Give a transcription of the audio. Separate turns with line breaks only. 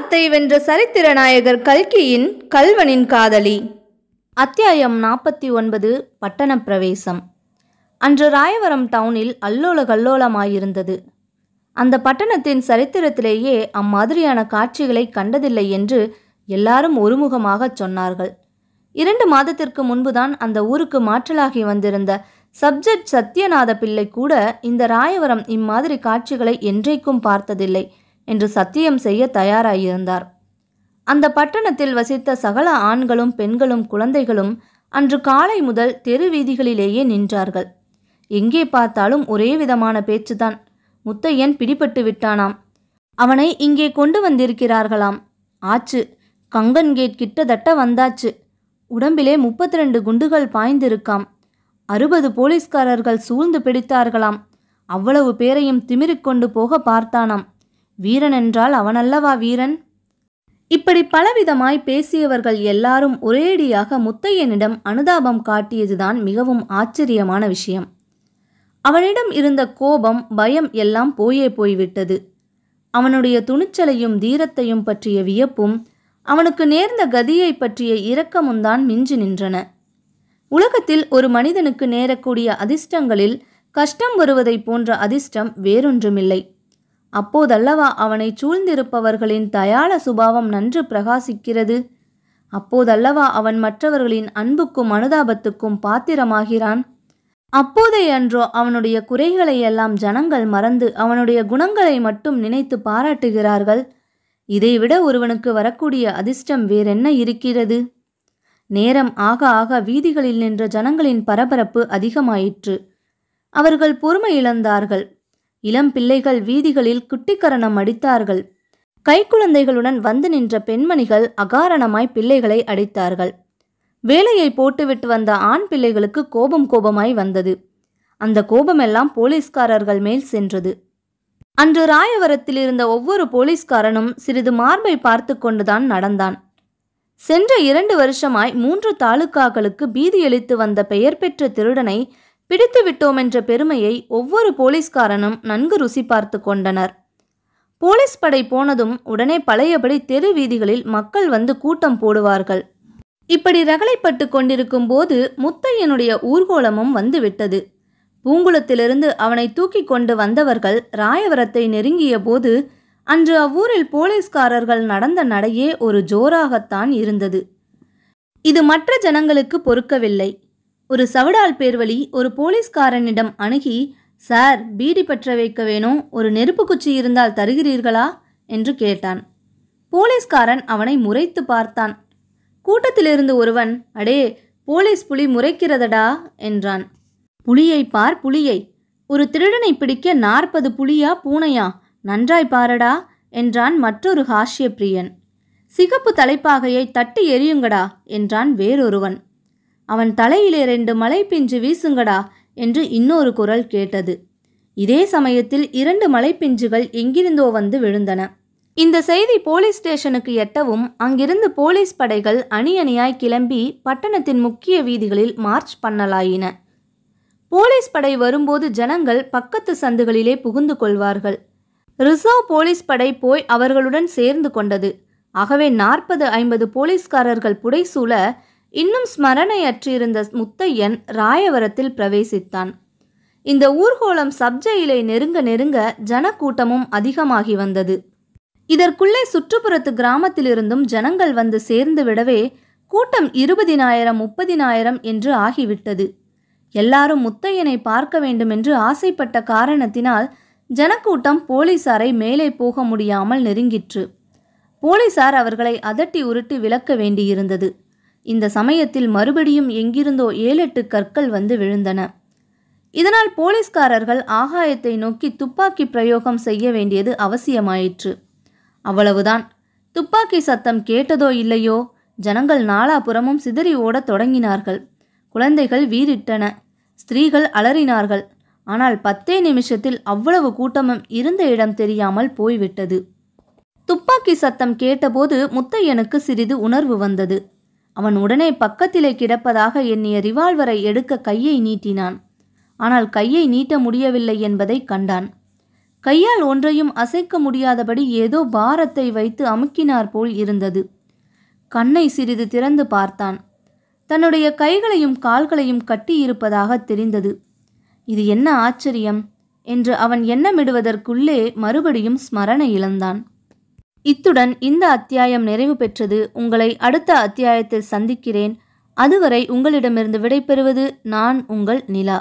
காலத்தை வென்ற சரித்திர நாயகர் கல்கியின் கல்வனின் காதலி அத்தியாயம் நாற்பத்தி ஒன்பது பட்டணப் பிரவேசம் அன்று ராயவரம் டவுனில் அல்லோல கல்லோலமாயிருந்தது அந்த பட்டணத்தின் சரித்திரத்திலேயே அம்மாதிரியான காட்சிகளை கண்டதில்லை என்று எல்லாரும் ஒருமுகமாக சொன்னார்கள் இரண்டு மாதத்திற்கு முன்புதான் அந்த ஊருக்கு மாற்றலாகி வந்திருந்த சப்ஜெக்ட் சத்யநாத பிள்ளை கூட இந்த ராயவரம் இம்மாதிரி காட்சிகளை என்றைக்கும் பார்த்ததில்லை என்று சத்தியம் செய்ய தயாராயிருந்தார் அந்த பட்டணத்தில் வசித்த சகல ஆண்களும் பெண்களும் குழந்தைகளும் அன்று காலை முதல் தெரு வீதிகளிலேயே நின்றார்கள் எங்கே பார்த்தாலும் ஒரே விதமான பேச்சுதான் முத்தையன் பிடிபட்டு விட்டானாம் அவனை இங்கே கொண்டு வந்திருக்கிறார்களாம் ஆச்சு கங்கன் கேட் கிட்டத்தட்ட வந்தாச்சு உடம்பிலே முப்பத்தி ரெண்டு குண்டுகள் பாய்ந்திருக்காம் அறுபது போலீஸ்காரர்கள் சூழ்ந்து பிடித்தார்களாம் அவ்வளவு பேரையும் திமிரிக்கொண்டு போக பார்த்தானாம் வீரன் என்றால் அவனல்லவா வீரன் இப்படி பலவிதமாய் பேசியவர்கள் எல்லாரும் ஒரேடியாக முத்தையனிடம் அனுதாபம் காட்டியதுதான் மிகவும் ஆச்சரியமான விஷயம் அவனிடம் இருந்த கோபம் பயம் எல்லாம் போயே போய்விட்டது அவனுடைய துணிச்சலையும் தீரத்தையும் பற்றிய வியப்பும் அவனுக்கு நேர்ந்த கதியை பற்றிய இரக்கமும் தான் மிஞ்சி நின்றன உலகத்தில் ஒரு மனிதனுக்கு நேரக்கூடிய அதிர்ஷ்டங்களில் கஷ்டம் வருவதை போன்ற அதிர்ஷ்டம் வேறொன்றுமில்லை அப்போதல்லவா அவனை சூழ்ந்திருப்பவர்களின் தயாள சுபாவம் நன்று பிரகாசிக்கிறது அப்போதல்லவா அவன் மற்றவர்களின் அன்புக்கும் அனுதாபத்துக்கும் பாத்திரமாகிறான் அப்போதே அன்றோ அவனுடைய குறைகளை எல்லாம் ஜனங்கள் மறந்து அவனுடைய குணங்களை மட்டும் நினைத்து பாராட்டுகிறார்கள் இதைவிட ஒருவனுக்கு வரக்கூடிய அதிர்ஷ்டம் வேறென்ன இருக்கிறது நேரம் ஆக ஆக வீதிகளில் நின்ற ஜனங்களின் பரபரப்பு அதிகமாயிற்று அவர்கள் பொறுமை இழந்தார்கள் இளம் பிள்ளைகள் வீதிகளில் குட்டிக்கரணம் அடித்தார்கள் கைக்குழந்தைகளுடன் வந்து நின்ற பெண்மணிகள் அகாரணமாய் பிள்ளைகளை அடித்தார்கள் வேலையை போட்டுவிட்டு வந்த ஆண் பிள்ளைகளுக்கு கோபம் கோபமாய் வந்தது அந்த கோபமெல்லாம் போலீஸ்காரர்கள் மேல் சென்றது அன்று ராயவரத்தில் இருந்த ஒவ்வொரு போலீஸ்காரனும் சிறிது மார்பை பார்த்து கொண்டுதான் நடந்தான் சென்ற இரண்டு வருஷமாய் மூன்று தாலுக்காக்களுக்கு பீதியளித்து வந்த பெயர் பெற்ற திருடனை பிடித்து விட்டோம் என்ற பெருமையை ஒவ்வொரு போலீஸ்காரனும் நன்கு ருசி பார்த்து கொண்டனர் போலீஸ் படை போனதும் உடனே பழையபடி தெரு வீதிகளில் மக்கள் வந்து கூட்டம் போடுவார்கள் இப்படி ரகலைப்பட்டு கொண்டிருக்கும் போது முத்தையனுடைய ஊர்கோலமும் வந்துவிட்டது பூங்குளத்திலிருந்து அவனை தூக்கி கொண்டு வந்தவர்கள் ராயவரத்தை நெருங்கிய போது அன்று அவ்வூரில் போலீஸ்காரர்கள் நடந்த நடையே ஒரு ஜோராகத்தான் இருந்தது இது மற்ற ஜனங்களுக்கு பொறுக்கவில்லை ஒரு சவடால் பேர்வழி ஒரு போலீஸ்காரனிடம் அணுகி சார் பீடி பற்ற வைக்க வேணும் ஒரு நெருப்பு குச்சி இருந்தால் தருகிறீர்களா என்று கேட்டான் போலீஸ்காரன் அவனை முறைத்து பார்த்தான் கூட்டத்திலிருந்து ஒருவன் அடே போலீஸ் புலி முறைக்கிறதடா என்றான் புலியை பார் புலியை ஒரு திருடனை பிடிக்க நாற்பது புலியா பூனையா நன்றாய் பாரடா என்றான் மற்றொரு ஹாஷ்ய பிரியன் சிகப்பு தலைப்பாகையை தட்டி எரியுங்கடா என்றான் வேறொருவன் அவன் தலையிலே ரெண்டு மலை பிஞ்சு வீசுங்கடா என்று இன்னொரு குரல் கேட்டது இதே சமயத்தில் இரண்டு மலைப்பிஞ்சுகள் எங்கிருந்தோ வந்து விழுந்தன இந்த செய்தி போலீஸ் ஸ்டேஷனுக்கு எட்டவும் அங்கிருந்து போலீஸ் படைகள் அணி அணியாய் கிளம்பி பட்டணத்தின் முக்கிய வீதிகளில் மார்ச் பண்ணலாயின போலீஸ் படை வரும்போது ஜனங்கள் பக்கத்து சந்துகளிலே புகுந்து கொள்வார்கள் ரிசர்வ் போலீஸ் படை போய் அவர்களுடன் சேர்ந்து கொண்டது ஆகவே நாற்பது ஐம்பது போலீஸ்காரர்கள் புடைசூழ இன்னும் ஸ்மரணையற்றிருந்த முத்தையன் ராயவரத்தில் பிரவேசித்தான் இந்த ஊர்கோலம் சப்ஜ நெருங்க நெருங்க ஜனக்கூட்டமும் அதிகமாகி வந்தது இதற்குள்ளே சுற்றுப்புறத்து கிராமத்திலிருந்தும் ஜனங்கள் வந்து சேர்ந்து விடவே கூட்டம் இருபதினாயிரம் முப்பதினாயிரம் என்று ஆகிவிட்டது எல்லாரும் முத்தையனை பார்க்க வேண்டுமென்று ஆசைப்பட்ட காரணத்தினால் ஜனக்கூட்டம் போலீசாரை மேலே போக முடியாமல் நெருங்கிற்று போலீசார் அவர்களை அதட்டி உருட்டி விலக்க வேண்டியிருந்தது இந்த சமயத்தில் மறுபடியும் எங்கிருந்தோ ஏழெட்டு கற்கள் வந்து விழுந்தன இதனால் போலீஸ்காரர்கள் ஆகாயத்தை நோக்கி துப்பாக்கி பிரயோகம் செய்ய வேண்டியது அவசியமாயிற்று அவ்வளவுதான் துப்பாக்கி சத்தம் கேட்டதோ இல்லையோ ஜனங்கள் நாலாபுறமும் சிதறி ஓடத் தொடங்கினார்கள் குழந்தைகள் வீறிட்டன ஸ்திரீகள் அலறினார்கள் ஆனால் பத்தே நிமிஷத்தில் அவ்வளவு கூட்டமும் இருந்த இடம் தெரியாமல் போய்விட்டது துப்பாக்கி சத்தம் கேட்டபோது முத்தையனுக்கு சிறிது உணர்வு வந்தது அவன் உடனே பக்கத்திலே கிடப்பதாக எண்ணிய ரிவால்வரை எடுக்க கையை நீட்டினான் ஆனால் கையை நீட்ட முடியவில்லை என்பதை கண்டான் கையால் ஒன்றையும் அசைக்க முடியாதபடி ஏதோ பாரத்தை வைத்து அமுக்கினார் போல் இருந்தது கண்ணை சிறிது திறந்து பார்த்தான் தன்னுடைய கைகளையும் கால்களையும் கட்டியிருப்பதாக தெரிந்தது இது என்ன ஆச்சரியம் என்று அவன் எண்ணமிடுவதற்குள்ளே மறுபடியும் ஸ்மரணை இழந்தான் இத்துடன் இந்த அத்தியாயம் நிறைவு பெற்றது உங்களை அடுத்த அத்தியாயத்தில் சந்திக்கிறேன் அதுவரை உங்களிடமிருந்து விடைபெறுவது நான் உங்கள் நிலா